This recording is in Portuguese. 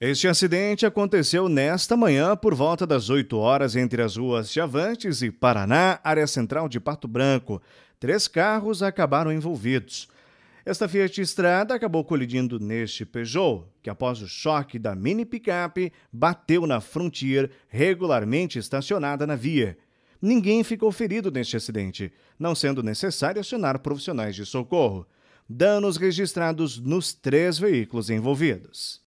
Este acidente aconteceu nesta manhã por volta das 8 horas entre as ruas Chavantes e Paraná, área central de Pato Branco. Três carros acabaram envolvidos. Esta Fiat Estrada acabou colidindo neste Peugeot, que após o choque da mini picape, bateu na Frontier regularmente estacionada na via. Ninguém ficou ferido neste acidente, não sendo necessário acionar profissionais de socorro. Danos registrados nos três veículos envolvidos.